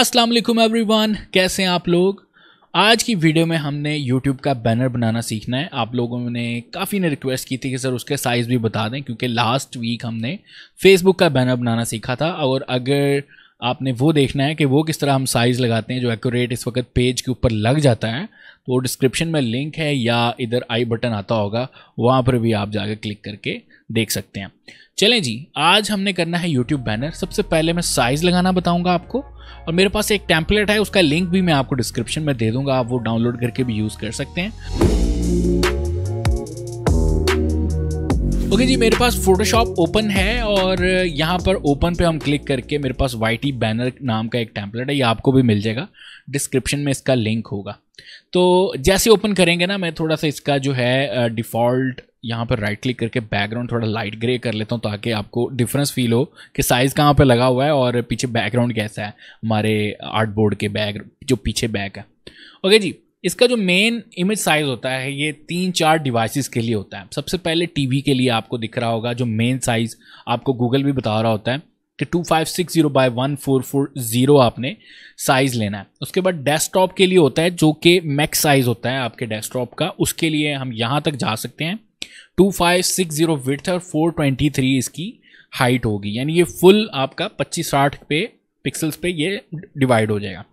अस्सलाम वालेकुम एवरीवन कैसे हैं आप लोग आज की वीडियो में हमने यूट्यूब का बैनर बनाना सीखना है आप लोगों ने काफ़ी ने रिक्वेस्ट की थी कि सर उसके साइज़ भी बता दें क्योंकि लास्ट वीक हमने फेसबुक का बैनर बनाना सीखा था और अगर आपने वो देखना है कि वो किस तरह हम साइज़ लगाते हैं जो एक्यूरेट इस वक्त पेज के ऊपर लग जाता है तो डिस्क्रिप्शन में लिंक है या इधर आई बटन आता होगा वहाँ पर भी आप जाकर क्लिक करके देख सकते हैं चलें जी आज हमने करना है यूट्यूब बैनर सबसे पहले मैं साइज़ लगाना बताऊंगा आपको और मेरे पास एक टेम्पलेट है उसका लिंक भी मैं आपको डिस्क्रिप्शन में दे दूंगा आप वो डाउनलोड करके भी यूज़ कर सकते हैं ओके okay जी मेरे पास फोटोशॉप ओपन है और यहाँ पर ओपन पे हम क्लिक करके मेरे पास वाई बैनर नाम का एक टैंपलेट है ये आपको भी मिल जाएगा डिस्क्रिप्शन में इसका लिंक होगा तो जैसे ओपन करेंगे ना मैं थोड़ा सा इसका जो है डिफ़ॉल्ट यहाँ पर राइट क्लिक करके बैकग्राउंड थोड़ा लाइट ग्रे कर लेता हूँ ताकि आपको डिफरेंस फील हो कि साइज़ कहाँ पर लगा हुआ है और पीछे बैकग्राउंड कैसा है हमारे आर्ट बोर्ड के बैग जो पीछे बैग है ओके जी इसका जो मेन इमेज साइज होता है ये तीन चार डिवाइसेस के लिए होता है सबसे पहले टीवी के लिए आपको दिख रहा होगा जो मेन साइज आपको गूगल भी बता रहा होता है कि two five six zero by one four four zero आपने साइज़ लेना है उसके बाद डेस्कटॉप के लिए होता है जो कि मैक्स साइज़ होता है आपके डेस्कटॉप का उसके लिए हम यहाँ तक जा सकते हैं two five six zero with और फोर ट्वेंटी थ्री इसकी हाइट होगी यानी ये फुल आपका पच्चीस साठ पे पिक्सल्स पे ये डिवाइड हो जाएगा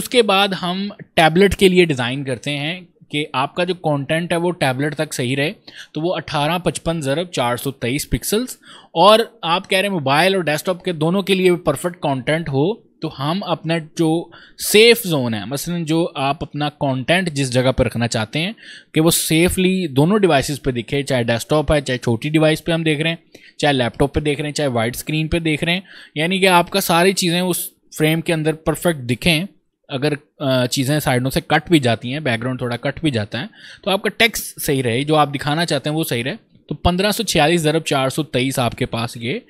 उसके बाद हम टैबलेट के लिए डिज़ाइन करते हैं कि आपका जो कंटेंट है वो टैबलेट तक सही रहे तो वो अठारह पचपन ज़रब चार सौ तेईस पिक्सल्स और आप कह रहे हैं मोबाइल और डेस्कटॉप के दोनों के लिए परफेक्ट कंटेंट हो तो हम अपना जो सेफ़ जोन है मसलन जो आप अपना कंटेंट जिस जगह पर रखना चाहते हैं कि वो सेफली दोनों डिवाइसेस पे दिखे चाहे डेस्कटॉप है चाहे छोटी डिवाइस पे हम देख रहे हैं चाहे लैपटॉप पे देख रहे हैं चाहे वाइड स्क्रीन पे देख रहे हैं यानी कि आपका सारी चीज़ें उस फ्रेम के अंदर परफेक्ट दिखें अगर चीज़ें साइडों से कट भी जाती हैं बैकग्राउंड थोड़ा कट भी जाता है तो आपका टेक्स सही रहे जो आप दिखाना चाहते हैं वो सही रहे तो पंद्रह सौ छियालीस चार सौ तेईस आपके पास ये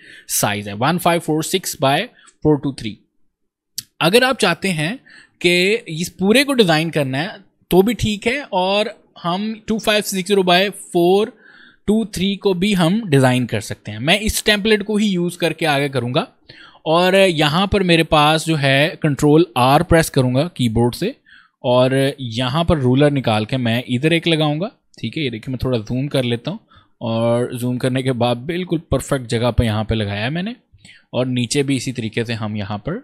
साइज़ है one five four six by four two three अगर आप चाहते हैं कि इस पूरे को डिज़ाइन करना है तो भी ठीक है और हम two five six zero by four two three को भी हम डिज़ाइन कर सकते हैं मैं इस टेम्पलेट को ही यूज़ करके आगे करूँगा और यहाँ पर मेरे पास जो है कंट्रोल आर प्रेस करूँगा कीबोर्ड से और यहाँ पर रूलर निकाल के मैं इधर एक लगाऊँगा ठीक है ये देखिए मैं थोड़ा जूम कर लेता हूँ और जूम करने के बाद बिल्कुल परफेक्ट जगह पर यहाँ पर लगाया है मैंने और नीचे भी इसी तरीके से हम यहाँ पर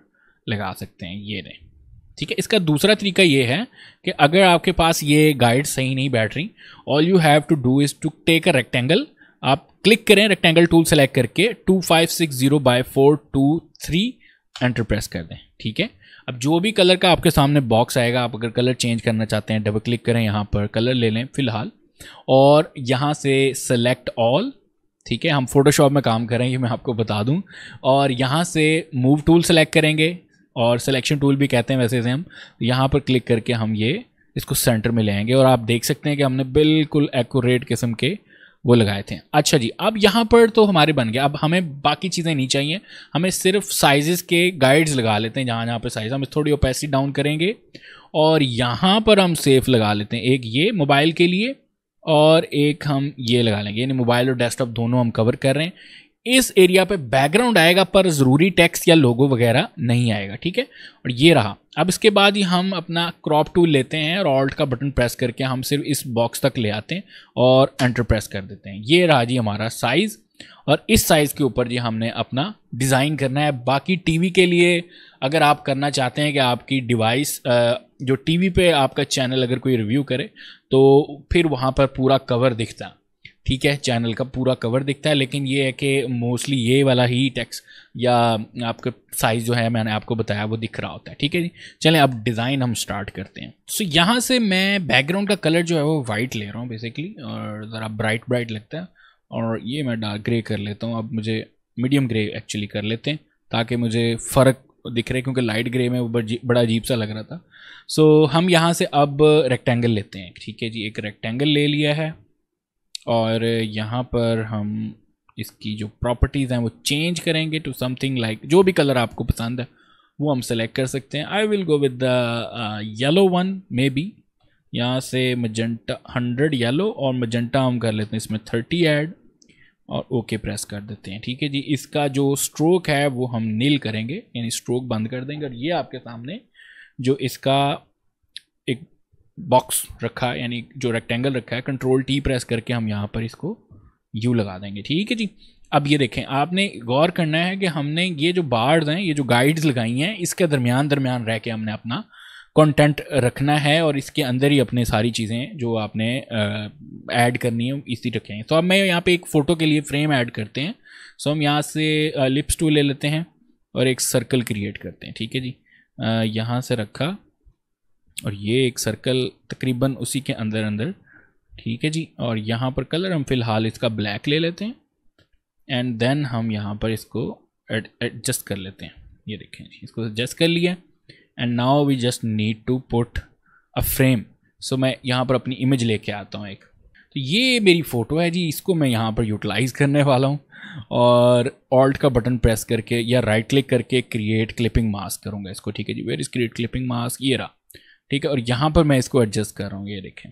लगा सकते हैं ये नहीं ठीक है इसका दूसरा तरीका ये है कि अगर आपके पास ये गाइड सही नहीं बैठ रही all you have to do is to take a rectangle आप क्लिक करें रेक्टेंगल टूल सेलेक्ट करके two five six zero by four two three enter press कर दें ठीक है अब जो भी कलर का आपके सामने बॉक्स आएगा आप अगर कलर चेंज करना चाहते हैं डबल क्लिक करें यहाँ पर कलर ले लें फिलहाल और यहाँ से सेलेक्ट ऑल ठीक है हम फोटोशॉप में काम कर रहे हैं ये मैं आपको बता दूं और यहाँ से मूव टूल सेलेक्ट करेंगे और सिलेक्शन टूल भी कहते हैं वैसे से हम यहाँ पर क्लिक करके हम ये इसको सेंटर में ले और आप देख सकते हैं कि हमने बिल्कुल एक्यूरेट किस्म के वो लगाए थे अच्छा जी अब यहाँ पर तो हमारे बन गए अब हमें बाकी चीज़ें नहीं चाहिए हमें सिर्फ साइजेस के गाइड्स लगा लेते हैं जहाँ जहाँ पर साइज़ हम थोड़ी ओपेसिटी डाउन करेंगे और यहाँ पर हम सेफ लगा लेते हैं एक ये मोबाइल के लिए और एक हम ये लगा लेंगे यानी मोबाइल और डेस्कटॉप दोनों हम कवर कर रहे हैं इस एरिया पे बैकग्राउंड आएगा पर ज़रूरी टेक्स्ट या लोगो वगैरह नहीं आएगा ठीक है और ये रहा अब इसके बाद ही हम अपना क्रॉप टूल लेते हैं और ऑल्ट का बटन प्रेस करके हम सिर्फ इस बॉक्स तक ले आते हैं और एंटर प्रेस कर देते हैं ये रहा जी हमारा साइज़ और इस साइज़ के ऊपर जी हमने अपना डिज़ाइन करना है बाकी टी के लिए अगर आप करना चाहते हैं कि आपकी डिवाइस जो टी वी आपका चैनल अगर कोई रिव्यू करे तो फिर वहाँ पर पूरा कवर दिखता ठीक है चैनल का पूरा कवर दिखता है लेकिन ये है कि मोस्टली ये वाला ही टेक्स या आपके साइज़ जो है मैंने आपको बताया वो दिख रहा होता है ठीक है जी चलें अब डिज़ाइन हम स्टार्ट करते हैं सो so, यहाँ से मैं बैकग्राउंड का कलर जो है वो वाइट ले रहा हूँ बेसिकली और ज़रा ब्राइट ब्राइट लगता है और ये मैं डार्क ग्रे कर लेता हूँ अब मुझे मीडियम ग्रे एक्चुअली कर लेते हैं ताकि मुझे फ़र्क दिख रहे क्योंकि लाइट ग्रे में वो बड़ा अजीब सा लग रहा था सो so, हम यहाँ से अब रेक्टेंगल लेते हैं ठीक है जी एक रेक्टेंगल ले लिया है और यहाँ पर हम इसकी जो प्रॉपर्टीज़ हैं वो चेंज करेंगे टू समथिंग लाइक जो भी कलर आपको पसंद है वो हम सेलेक्ट कर सकते हैं I will go with the yellow one maybe यहाँ से मजेंटा हंड्रेड येलो और मजेंटा हम कर लेते हैं इसमें थर्टी ऐड और ओके okay प्रेस कर देते हैं ठीक है जी इसका जो स्ट्रोक है वो हम नील करेंगे यानी स्ट्रोक बंद कर देंगे और ये आपके सामने जो इसका बॉक्स रखा है यानी जो रेक्टेंगल रखा है कंट्रोल टी प्रेस करके हम यहाँ पर इसको यू लगा देंगे ठीक है जी अब ये देखें आपने गौर करना है कि हमने ये जो बार्स हैं ये जो गाइड्स लगाई हैं इसके दरमियान दरमियान रह के हमने अपना कंटेंट रखना है और इसके अंदर ही अपने सारी चीज़ें जो आपने ऐड करनी है इसी रखे हैं तो अब मैं यहाँ पे एक फ़ोटो के लिए फ्रेम ऐड करते हैं सो हम यहाँ से लिप्स टू ले लेते हैं और एक सर्कल क्रिएट करते हैं ठीक है जी यहाँ से रखा और ये एक सर्कल तकरीबन उसी के अंदर अंदर ठीक है जी और यहाँ पर कलर हम फ़िलहाल इसका ब्लैक ले लेते हैं एंड देन हम यहाँ पर इसको एडजस्ट कर लेते हैं ये देखें जी इसको एडजस्ट कर लिया and now we just need to put a frame so मैं यहाँ पर अपनी इमेज लेके आता हूँ एक तो ये मेरी फ़ोटो है जी इसको मैं यहाँ पर यूटिलाइज़ करने वाला हूँ और ऑल्ट का बटन प्रेस करके या राइट क्लिक करके क्रिएट क्लिपिंग मास्क करूँगा इसको ठीक है जी where is create clipping mask ये रहा ठीक है और यहाँ पर मैं इसको एडजस्ट कर रहा हूँ ये देखें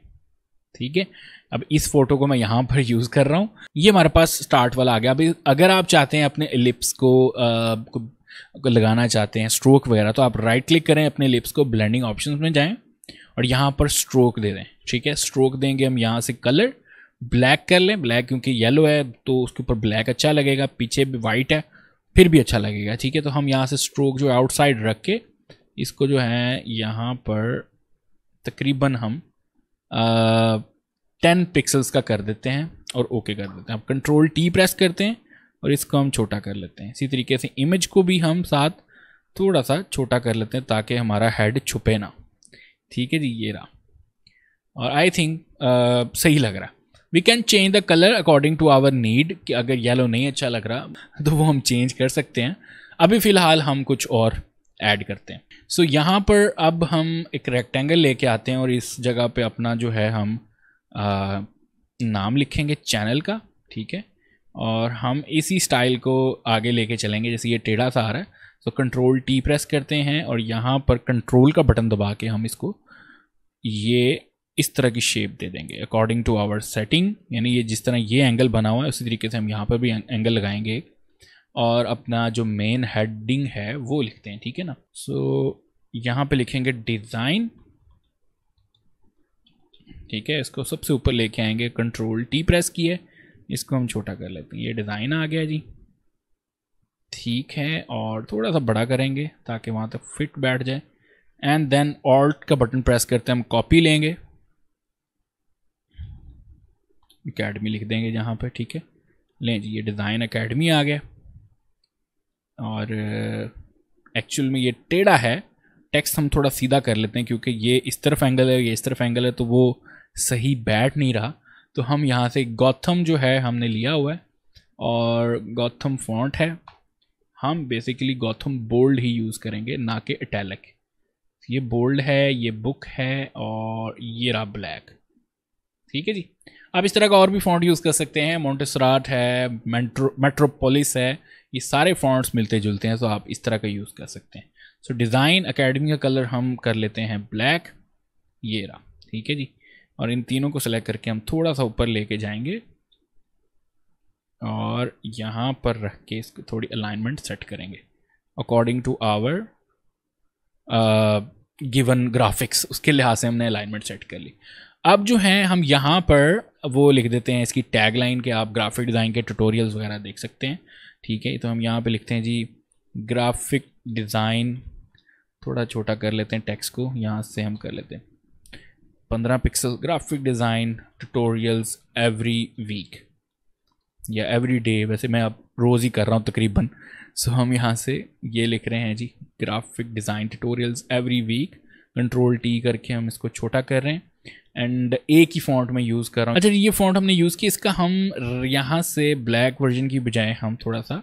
ठीक है अब इस फोटो को मैं यहाँ पर यूज़ कर रहा हूँ ये हमारे पास स्टार्ट वाला आ गया अभी अगर आप चाहते हैं अपने लिप्स को, को लगाना चाहते हैं स्ट्रोक वगैरह तो आप राइट क्लिक करें अपने लिप्स को ब्लेंडिंग ऑप्शन में जाएँ और यहाँ पर स्ट्रोक दे दें ठीक है स्ट्रोक देंगे हम यहाँ से कलर ब्लैक कर लें ब्लैक क्योंकि येलो है तो उसके ऊपर ब्लैक अच्छा लगेगा पीछे भी वाइट है फिर भी अच्छा लगेगा ठीक है तो हम यहाँ से स्ट्रोक जो आउटसाइड रख के इसको जो है यहाँ पर तकरीबन हम टेन पिक्सल्स का कर देते हैं और ओके कर देते हैं अब कंट्रोल टी प्रेस करते हैं और इसको हम छोटा कर लेते हैं इसी तरीके से इमेज को भी हम साथ थोड़ा सा छोटा कर लेते हैं ताकि हमारा हेड छुपे ना ठीक है जी ये रहा और आई थिंक सही लग रहा we can change the colour according to our need कि अगर येलो नहीं अच्छा लग रहा तो वो हम चेंज कर सकते हैं अभी फ़िलहाल हम कुछ और ऐड करते हैं सो so, यहाँ पर अब हम एक रेक्टेंगल लेके आते हैं और इस जगह पे अपना जो है हम आ, नाम लिखेंगे चैनल का ठीक है और हम इसी स्टाइल को आगे लेके चलेंगे जैसे ये टेढ़ा सा आ रहा है तो कंट्रोल टी प्रेस करते हैं और यहाँ पर कंट्रोल का बटन दबा के हम इसको ये इस तरह की शेप दे देंगे अकॉर्डिंग टू आवर सेटिंग यानी ये जिस तरह ये एंगल बना हुआ है उसी तरीके से हम यहाँ पर भी एंगल लगाएंगे एक और अपना जो मेन हेडिंग है वो लिखते हैं ठीक है ना सो so, यहाँ पे लिखेंगे डिज़ाइन ठीक है इसको सबसे ऊपर लेके आएंगे कंट्रोल टी प्रेस की है इसको हम छोटा कर लेते हैं ये डिज़ाइन आ गया जी ठीक है और थोड़ा सा बड़ा करेंगे ताकि वहाँ तक फिट बैठ जाए एंड देन ऑल्ट का बटन प्रेस करते हैं हम कॉपी लेंगे अकेडमी लिख देंगे जहाँ पे ठीक है लें जी ये डिज़ाइन अकेडमी आ गया और एक्चुअल uh, में ये टेढ़ा है टेक्स्ट हम थोड़ा सीधा कर लेते हैं क्योंकि ये इस तरफ एंगल है ये इस तरफ एंगल है तो वो सही बैठ नहीं रहा तो हम यहाँ से गौथम जो है हमने लिया हुआ है और गौथम फॉन्ट है हम बेसिकली गौथम बोल्ड ही यूज़ करेंगे ना कि अटैलक ये बोल्ड है ये बुक है और ये रहा ब्लैक ठीक है जी आप इस तरह का और भी फॉन्ट यूज़ कर सकते हैं मोन्टेसराट है मेट्रो मेट्रोपोलिस है ये सारे फॉन्ट्स मिलते जुलते हैं तो आप इस तरह का यूज़ कर सकते हैं सो डिज़ाइन अकेडमी का कलर हम कर लेते हैं ब्लैक ये रहा ठीक है जी और इन तीनों को सिलेक्ट करके हम थोड़ा सा ऊपर लेके जाएंगे और यहाँ पर रख के इसको थोड़ी अलाइनमेंट सेट करेंगे according to our given graphics उसके लिहाज से हमने अलाइनमेंट सेट कर ली अब जो है हम यहाँ पर वो लिख देते हैं इसकी टैगलाइन के आप ग्राफिक डिज़ाइन के ट्यूटोरियल्स वगैरह देख सकते हैं ठीक है तो हम यहाँ पे लिखते हैं जी ग्राफिक डिज़ाइन थोड़ा छोटा कर लेते हैं टेक्स्ट को यहाँ से हम कर लेते हैं पंद्रह pixel graphic design tutorials every week या एवरी डे वैसे मैं अब रोज़ ही कर रहा हूँ तकरीबन सो हम यहाँ से ये लिख रहे हैं जी graphic design tutorials every week control T करके हम इसको छोटा कर रहे हैं एंड एक ही फॉन्ट में यूज़ कर रहा हूँ अच्छा ये फॉन्ट हमने यूज़ किया इसका हम यहाँ से ब्लैक वर्जन की बजाय हम थोड़ा सा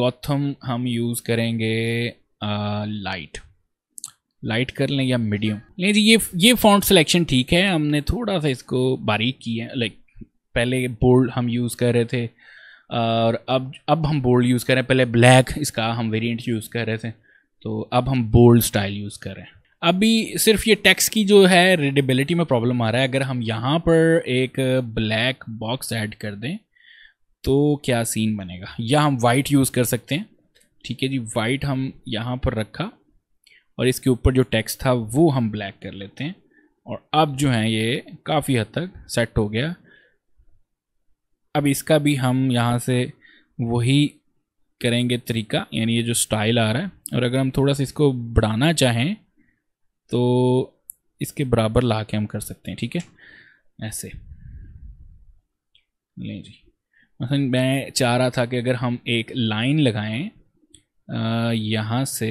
गौथम हम यूज़ करेंगे लाइट uh, लाइट कर लें या मीडियम नहीं जी ये ये फॉन्ट सिलेक्शन ठीक है हमने थोड़ा सा इसको बारीक किया लाइक पहले बोल्ड हम यूज़ कर रहे थे और अब अब हम बोल्ड यूज़ कर रहे हैं पहले ब्लैक इसका हम वेरिएंट यूज़ कर रहे थे तो अब हम बोल्ड स्टाइल यूज़ कर रहे हैं अभी सिर्फ ये टैक्स की जो है रेडिबिलिटी में प्रॉब्लम आ रहा है अगर हम यहाँ पर एक ब्लैक बॉक्स ऐड कर दें तो क्या सीन बनेगा या हम वाइट यूज़ कर सकते हैं ठीक है जी वाइट हम यहाँ पर रखा और इसके ऊपर जो टैक्स था वो हम ब्लैक कर लेते हैं और अब जो है ये काफ़ी हद तक सेट हो गया अब इसका भी हम यहाँ से वही करेंगे तरीका यानी ये जो स्टाइल आ रहा है और अगर हम थोड़ा सा इसको बढ़ाना चाहें तो इसके बराबर ला के हम कर सकते हैं ठीक है ऐसे नहीं जी मसलन मैं चाह रहा था कि अगर हम एक लाइन लगाएं यहाँ से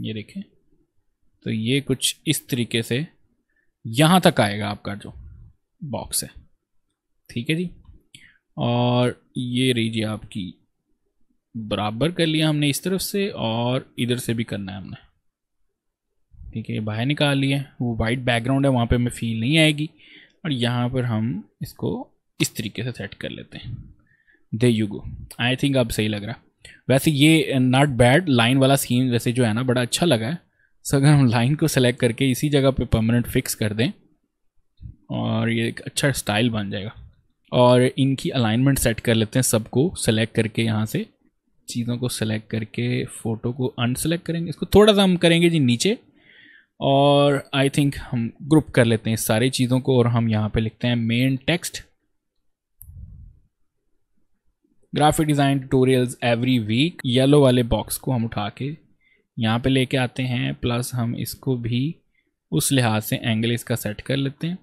ये देखें तो ये कुछ इस तरीके से यहाँ तक आएगा आपका जो बॉक्स है ठीक है जी और ये रही जी आपकी बराबर कर लिया हमने इस तरफ से और इधर से भी करना है हमने ठीक है बाहर निकाल लिए वो वाइट बैकग्राउंड है वहाँ पे हमें फील नहीं आएगी और यहाँ पर हम इसको इस तरीके से सेट कर लेते हैं दे यू गो आई थिंक अब सही लग रहा वैसे ये नॉट बैड लाइन वाला सीन वैसे जो है ना बड़ा अच्छा लगा है सो अगर हम लाइन को सेलेक्ट करके इसी जगह पे परमानेंट फिक्स कर दें और ये एक अच्छा स्टाइल बन जाएगा और इनकी अलाइनमेंट सेट कर लेते हैं सबको सेलेक्ट करके यहाँ से चीज़ों को सेलेक्ट करके फ़ोटो को अनसेलेक्ट करेंगे इसको थोड़ा सा हम करेंगे जी नीचे और आई थिंक हम ग्रुप कर लेते हैं सारी चीज़ों को और हम यहाँ पे लिखते हैं main text graphic design tutorials every week yellow वाले बॉक्स को हम उठा के यहाँ पे लेके आते हैं प्लस हम इसको भी उस लिहाज से एंगल इसका सेट कर लेते हैं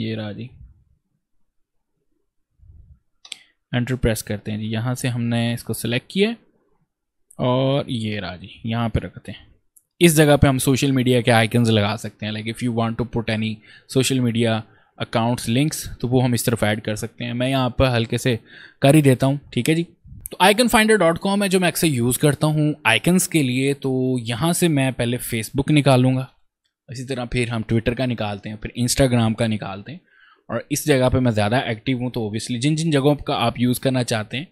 ये रहा जी एंटर प्रेस करते हैं जी यहाँ से हमने इसको सेलेक्ट किया और ये रहा जी यहाँ पे रखते हैं इस जगह पे हम सोशल मीडिया के आइकन्स लगा सकते हैं like if you want to put any social media accounts links तो वो हम इस तरफ ऐड कर सकते हैं मैं यहाँ पर हल्के से कर ही देता हूँ ठीक है जी तो आइकन फाइंडर डॉट कॉम है जो मैं अक्सर यूज़ करता हूँ आइकन्स के लिए तो यहाँ से मैं पहले फेसबुक निकालूंगा इसी तरह फिर हम ट्विटर का निकालते हैं फिर इंस्टाग्राम का निकालते हैं और इस जगह पे मैं ज़्यादा एक्टिव हूँ तो ओबियसली जिन जिन जगहों का आप यूज़ करना चाहते हैं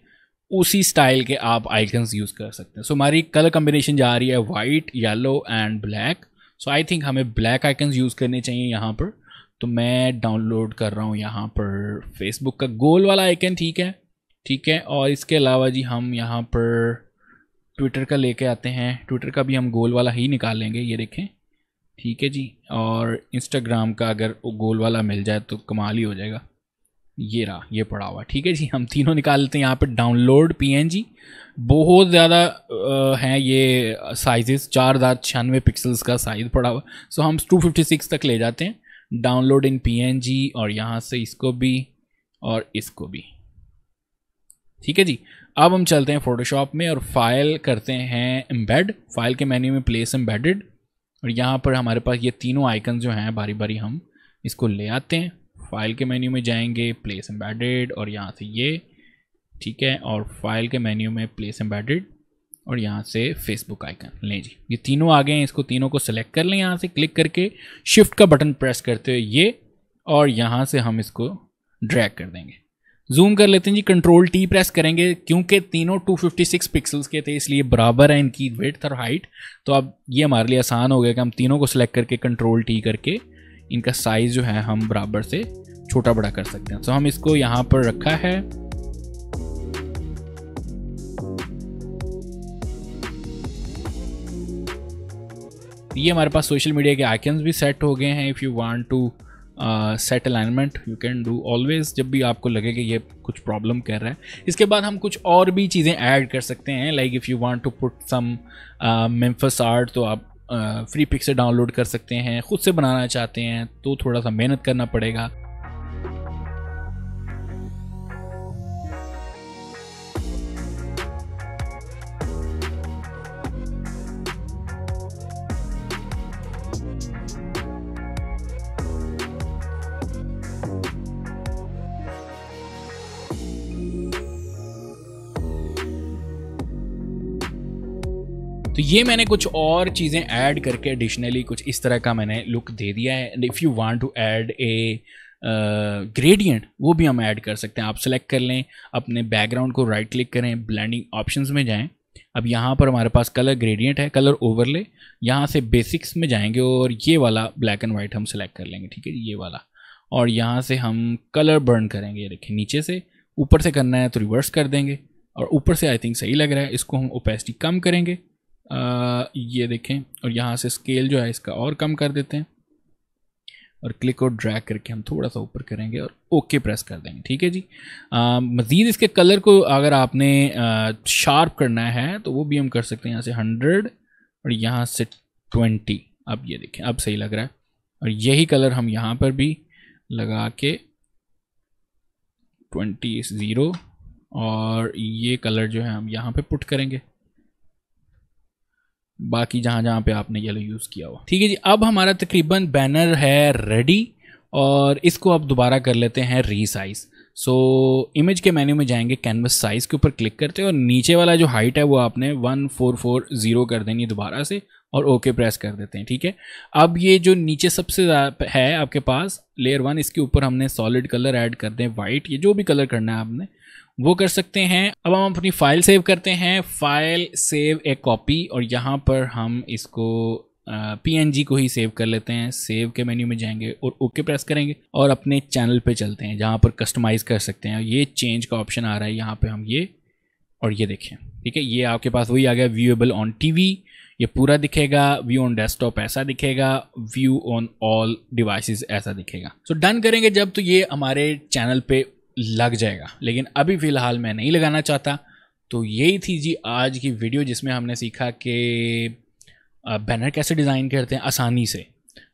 उसी स्टाइल के आप आइकन्स यूज़ कर सकते हैं सो so, हमारी कलर कम्बिनेशन जा रही है white yellow and black so I think हमें ब्लैक आइकन्स यूज़ करने चाहिए यहाँ पर तो मैं डाउनलोड कर रहा हूँ यहाँ पर फेसबुक का गोल वाला आइकन ठीक है ठीक है और इसके अलावा जी हम यहाँ पर ट्विटर का लेके आते हैं ट्विटर का भी हम गोल वाला ही निकालेंगे ये देखें ठीक है जी और इंस्टाग्राम का अगर गोल वाला मिल जाए तो कमाल ही हो जाएगा ये रहा ये पड़ा हुआ ठीक है जी हम तीनों निकाल लेते हैं यहाँ पे डाउनलोड पी बहुत ज़्यादा हैं ये साइजेस चार हज़ार छियानवे पिक्सल्स का साइज पड़ा हुआ सो हम टू फिफ्टी सिक्स तक ले जाते हैं डाउनलोड इन पी और यहाँ से इसको भी और इसको भी ठीक है जी अब हम चलते हैं फोटोशॉप में और फाइल करते हैं एम्बेड फाइल के मेन्यू में प्लेस एम्बेडेड और यहाँ पर हमारे पास ये तीनों आइकन जो हैं बारी बारी हम इसको ले आते हैं फाइल के मेन्यू में जाएंगे प्लेस एम्बेडेड और यहाँ से ये ठीक है और फाइल के मेन्यू में प्लेस एम्बेडेड और यहाँ से फेसबुक आइकन लें जी ये तीनों आ गए हैं इसको तीनों को सिलेक्ट कर लें यहाँ से क्लिक करके शिफ्ट का बटन प्रेस करते हुए ये और यहाँ से हम इसको ड्रैग कर देंगे जूम कर लेते हैं जी कंट्रोल टी प्रेस करेंगे क्योंकि तीनों 256 पिक्सल्स के थे इसलिए बराबर है इनकी वेट और हाइट तो अब ये हमारे लिए आसान हो गया कि हम तीनों को सिलेक्ट करके कंट्रोल टी करके इनका साइज़ जो है हम बराबर से छोटा बड़ा कर सकते हैं तो so, हम इसको यहाँ पर रखा है ये हमारे पास सोशल मीडिया के आइकन्स भी सेट हो गए हैं if you want to set alignment you can do always जब भी आपको लगे कि ये कुछ प्रॉब्लम कर रहा है इसके बाद हम कुछ और भी चीज़ें ऐड कर सकते हैं like if you want to put some Memphis art तो आप फ्री पिक से डाउनलोड कर सकते हैं ख़ुद से बनाना चाहते हैं तो थोड़ा सा मेहनत करना पड़ेगा तो ये मैंने कुछ और चीज़ें ऐड करके एडिशनली कुछ इस तरह का मैंने लुक दे दिया है and if you want to add a gradient वो भी हम ऐड कर सकते हैं आप सेलेक्ट कर लें अपने बैकग्राउंड को राइट क्लिक करें ब्लैंडिंग ऑप्शंस में जाएं अब यहाँ पर हमारे पास कलर ग्रेडियंट है कलर ओवरले यहाँ से बेसिक्स में जाएंगे और ये वाला ब्लैक एंड वाइट हम सेलेक्ट कर लेंगे ठीक है ये वाला और यहाँ से हम कलर बर्न करेंगे देखिए नीचे से ऊपर से करना है तो रिवर्स कर देंगे और ऊपर से आई थिंक सही लग रहा है इसको हम ओपेसिटी कम करेंगे ये देखें और यहाँ से स्केल जो है इसका और कम कर देते हैं और क्लिक और ड्रैग करके हम थोड़ा सा ऊपर करेंगे और ओके प्रेस कर देंगे ठीक है जी मज़ीद इसके कलर को अगर आपने आ, शार्प करना है तो वो भी हम कर सकते हैं यहाँ से हंड्रेड और यहाँ से ट्वेंटी अब ये देखें अब सही लग रहा है और यही कलर हम यहाँ पर भी लगा के ट्वेंटी ज़ीरो और ये कलर जो है हम यहाँ पे पुट करेंगे बाकी जहाँ जहाँ पे आपने येलो यूज़ किया हो ठीक है जी अब हमारा तकरीबन बैनर है रेडी और इसको अब दोबारा कर लेते हैं रीसाइज़ सो इमेज के मेन्यू में जाएंगे कैनवस साइज़ के ऊपर क्लिक करते हैं और नीचे वाला जो हाइट है वो आपने वन फोर फोर ज़ीरो कर देनी दोबारा से और ओके प्रेस कर देते हैं ठीक है अब ये जो नीचे सबसे है आपके पास लेयर वन इसके ऊपर हमने सॉलिड कलर ऐड कर दें वाइट ये जो भी कलर करना है आपने वो कर सकते हैं अब हम अपनी फाइल सेव करते हैं फाइल सेव ए कॉपी और यहाँ पर हम इसको पी को ही सेव कर लेते हैं सेव के मेन्यू में जाएंगे और ओके प्रेस करेंगे और अपने चैनल पे चलते हैं जहाँ पर कस्टमाइज़ कर सकते हैं ये चेंज का ऑप्शन आ रहा है यहाँ पे हम ये और ये देखें ठीक है ये आपके पास वही आ गया व्यूएबल ऑन टीवी ये पूरा दिखेगा व्यू ऑन डेस्कटॉप ऐसा दिखेगा व्यू ऑन ऑल डिवाइसेस ऐसा दिखेगा सो so, डन करेंगे जब तो ये हमारे चैनल पे लग जाएगा लेकिन अभी फ़िलहाल मैं नहीं लगाना चाहता तो यही थी जी आज की वीडियो जिसमें हमने सीखा कि बैनर कैसे डिज़ाइन करते हैं आसानी से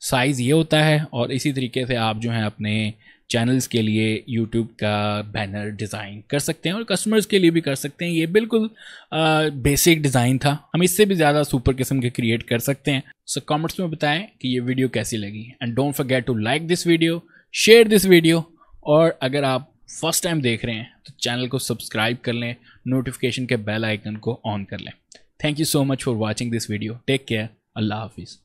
साइज़ ये होता है और इसी तरीके से आप जो हैं अपने चैनल्स के लिए यूट्यूब का बैनर डिज़ाइन कर सकते हैं और कस्टमर्स के लिए भी कर सकते हैं ये बिल्कुल आ, बेसिक डिज़ाइन था हम इससे भी ज़्यादा सुपर किस्म के क्रिएट कर सकते हैं सो so, कमेंट्स में बताएं कि ये वीडियो कैसी लगी and don't forget to like this video share this video और अगर आप फर्स्ट टाइम देख रहे हैं तो चैनल को सब्सक्राइब कर लें नोटिफिकेशन के बेल आइकन को ऑन कर लें thank you so much for watching this video take care अल्लाह हाफिज़